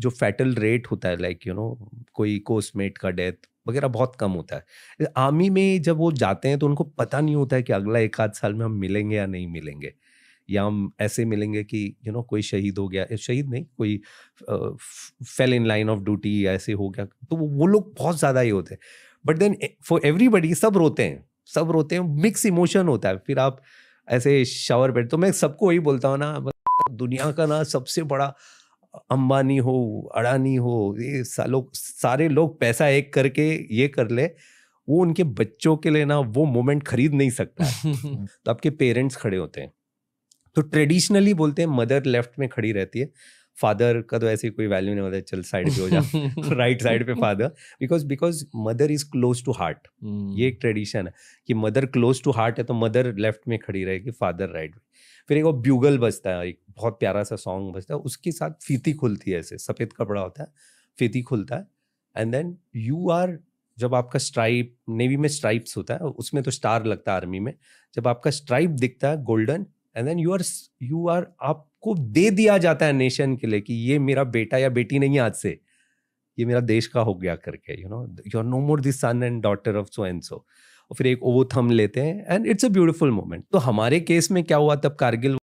जो fatal rate होता है लाइक यू नो कोई कोस्टमेट का डेथ वगैरह बहुत कम होता है आर्मी में जब वो जाते हैं तो उनको पता नहीं होता है कि अगला एक आध साल में हम मिलेंगे या नहीं मिलेंगे या हम ऐसे मिलेंगे कि यू you नो know, कोई शहीद हो गया शहीद नहीं कोई fell in line of duty या ऐसे हो गया तो वो, वो लोग बहुत ज़्यादा ही होते हैं बट देन फॉर एवरीबडी सब रोते हैं सब रोते हैं मिक्स इमोशन होता है फिर आप ऐसे शावर बैठ तो मैं सबको वही बोलता हूँ ना मतलब दुनिया का ना सबसे बड़ा अंबानी हो अडानी हो ये लोग सारे लोग पैसा एक करके ये कर ले वो उनके बच्चों के लिए ना वो मोमेंट खरीद नहीं सकता तो आपके पेरेंट्स खड़े होते हैं तो ट्रेडिशनली बोलते हैं मदर लेफ्ट में खड़ी रहती है फादर का तो ऐसे कोई वैल्यू नहीं होता मतलब चल साइड पे हो जा राइट साइड पे father because because mother is close to heart ये एक ट्रेडिशन है कि मदर क्लोज टू हार्ट है तो मदर लेफ्ट में खड़ी रहेगी फादर राइट में फिर एक वो ब्यूगल बजता है एक बहुत प्यारा सा सॉन्ग बजता है उसके साथ फीती खुलती है ऐसे सफ़ेद कपड़ा होता है फीती खुलता है एंड देन यू आर जब आपका स्ट्राइप नेवी में स्ट्राइप्स होता है उसमें तो स्टार लगता है आर्मी में जब आपका स्ट्राइप दिखता है golden and then you are you are आप को दे दिया जाता है नेशन के लिए कि ये मेरा बेटा या बेटी नहीं आज से ये मेरा देश का हो गया करके you know you are no more this son and daughter of so and so और फिर एक वो थम लेते हैं and it's a beautiful moment तो हमारे केस में क्या हुआ तब कारगिल